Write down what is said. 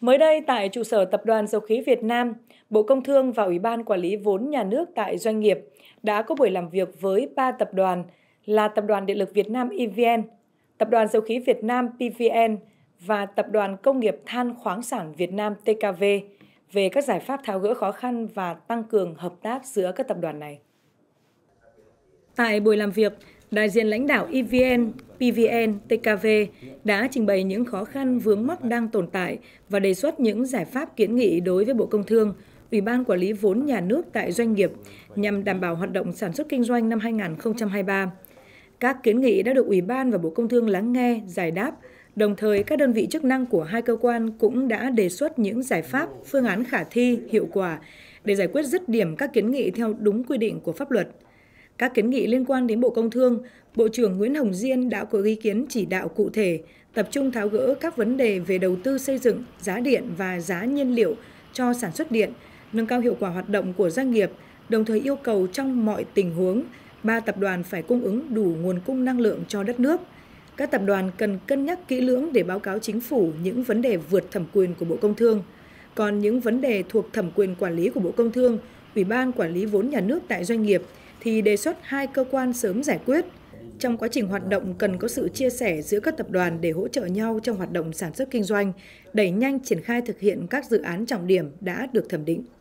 Mới đây tại trụ sở Tập đoàn Dầu khí Việt Nam, Bộ Công Thương và Ủy ban Quản lý vốn nhà nước tại doanh nghiệp đã có buổi làm việc với ba tập đoàn là Tập đoàn Điện lực Việt Nam EVN, Tập đoàn Dầu khí Việt Nam PVN và Tập đoàn Công nghiệp Than khoáng sản Việt Nam TKV về các giải pháp tháo gỡ khó khăn và tăng cường hợp tác giữa các tập đoàn này. Tại buổi làm việc, đại diện lãnh đạo EVN PVN, TKV đã trình bày những khó khăn vướng mắc đang tồn tại và đề xuất những giải pháp kiến nghị đối với Bộ Công Thương, Ủy ban Quản lý vốn nhà nước tại doanh nghiệp nhằm đảm bảo hoạt động sản xuất kinh doanh năm 2023. Các kiến nghị đã được Ủy ban và Bộ Công Thương lắng nghe, giải đáp, đồng thời các đơn vị chức năng của hai cơ quan cũng đã đề xuất những giải pháp, phương án khả thi, hiệu quả để giải quyết dứt điểm các kiến nghị theo đúng quy định của pháp luật. Các kiến nghị liên quan đến Bộ Công Thương, Bộ trưởng Nguyễn Hồng Diên đã có ý kiến chỉ đạo cụ thể, tập trung tháo gỡ các vấn đề về đầu tư xây dựng, giá điện và giá nhiên liệu cho sản xuất điện, nâng cao hiệu quả hoạt động của doanh nghiệp, đồng thời yêu cầu trong mọi tình huống, ba tập đoàn phải cung ứng đủ nguồn cung năng lượng cho đất nước. Các tập đoàn cần cân nhắc kỹ lưỡng để báo cáo chính phủ những vấn đề vượt thẩm quyền của Bộ Công Thương. Còn những vấn đề thuộc thẩm quyền quản lý của Bộ Công Thương, Ủy ban Quản lý vốn nhà nước tại doanh nghiệp – thì đề xuất hai cơ quan sớm giải quyết. Trong quá trình hoạt động cần có sự chia sẻ giữa các tập đoàn để hỗ trợ nhau trong hoạt động sản xuất kinh doanh, đẩy nhanh triển khai thực hiện các dự án trọng điểm đã được thẩm định.